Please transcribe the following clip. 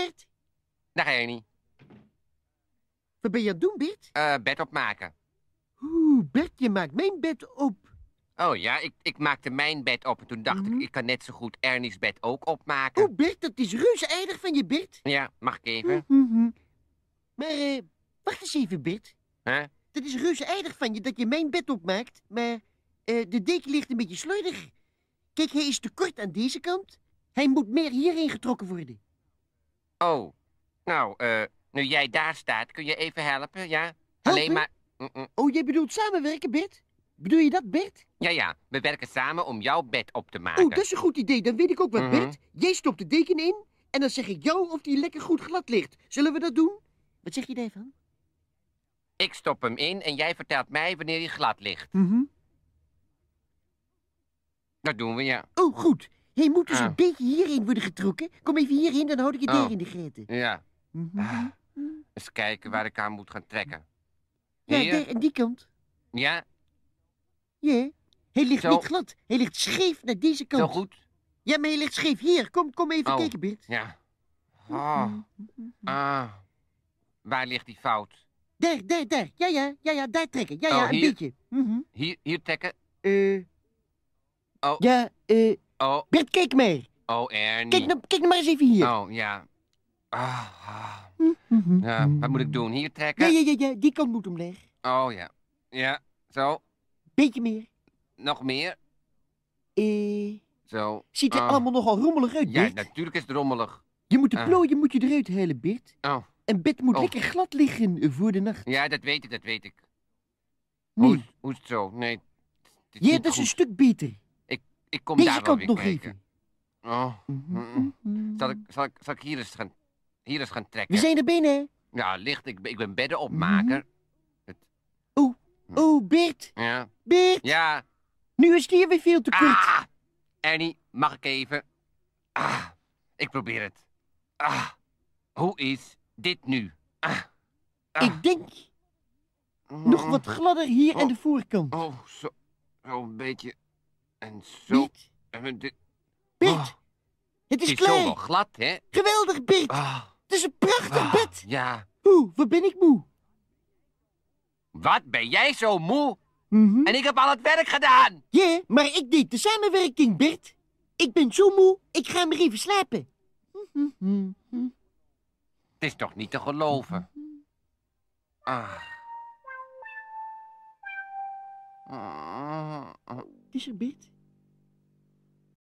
Bert? Dag Ernie. Wat ben je aan het doen, Bert? Uh, bed opmaken. Oeh, Bert, je maakt mijn bed op. Oh ja, ik, ik maakte mijn bed op en toen dacht ik, mhm. ik kan net zo goed Ernie's bed ook opmaken. Oeh, Bert, dat is reus eindig van je, Bert. Ja, mag ik even? Mm Maar, uh, wacht eens even, Bert. Huh? Dat is reus eindig van je dat je mijn bed opmaakt, maar eh, de deken ligt een beetje sleurig. Kijk, hij is te kort aan deze kant. Hij moet meer hierheen getrokken worden. Oh, nou, eh, nu jij daar staat, kun je even helpen, ja? Helpen? Alleen maar... Mm, mm. Oh, je bedoelt samenwerken, Bert? Bedoel je dat, Bert? Ja, ja. We werken samen om jouw bed op te oh, maken. Oh, dat is een goed idee. Dan weet ik ook wat, mhm. Bert. Jij stopt de deken in en dan zeg ik jou of die lekker goed glad ligt. Zullen we dat doen? Wat zeg je daarvan? Ik stop hem in en jij vertelt mij wanneer hij glad ligt. Mm -hmm. Dat doen we, ja. Oh, goed. Hij moet dus ah. een beetje hierin worden getrokken. Kom even hierin, dan houd ik je oh. in de greten. Ja. Mm -hmm. Eens kijken waar ik aan moet gaan trekken. Ja, en aan die kant. Ja. Ja. Hij ligt niet glad. Hij ligt scheef naar deze kant. Zo goed. Ja, maar hij ligt scheef. Hier, kom, kom even oh, kijken, Bert. Ja. Oh. Ah. Waar ligt die fout? Daar, daar, daar. Ja, ja, ja, ja, daar trekken. Ja, ja, oh, een beetje. Mm -hmm. hier, hier trekken? Eh... Oh. Ja, eh... Oh. Bert, kijk mee! Oh, Ernie. Kijk, nou, kijk nou maar eens even hier. Oh, ja. Ah. ah. Hm, hm, hm. ja, wat moet ik doen? Hier trekken? Ja, ja, ja, die kant moet omleg. Oh, ja. Ja, zo. Beetje meer. Nog meer? Eh... Zo. Ziet er ah. allemaal nogal rommelig uit, Bert. Ja, natuurlijk is het rommelig. Je moet de ah. plooien moet je eruit halen, Bert. Oh. En bed moet oh. lekker glad liggen eh, voor de nacht. Ja, dat weet ik, dat weet ik. Nee. Hoe, hoe is het zo? Nee. Hier dat is een stuk beter ik kom Deze daar wel weer nog kijken. Even. Oh. Mm zal, ik, zal, ik, zal ik hier eens gaan, hier eens gaan trekken? We zijn er binnen. Ja, licht. Ik, ik ben beddenopmaker. Mm -hmm. Oeh, oeh, Bert. Ja. Bert. Ja. Nu is het hier weer veel te ah! kort. Annie, mag ik even? Ah, ik probeer het. Ah, hoe is dit nu? Ah, ah. Ik denk mhm. nog wat gladder hier aan oh. de voorkant. Oh, zo, zo een beetje en zo... Piet. Oh. Het is, is klein. zo glad, hè? Geweldig, Piet. Ah. Het is een prachtig ah, bed. Ja. Hoe? wat ben ik moe. Wat ben jij zo moe? Mhm. En ik heb al het werk gedaan. Ja, maar ik deed de samenwerking, Bert. Ik ben zo moe, ik ga maar even slapen. Het is toch niet te geloven? Ah. Is er Bert?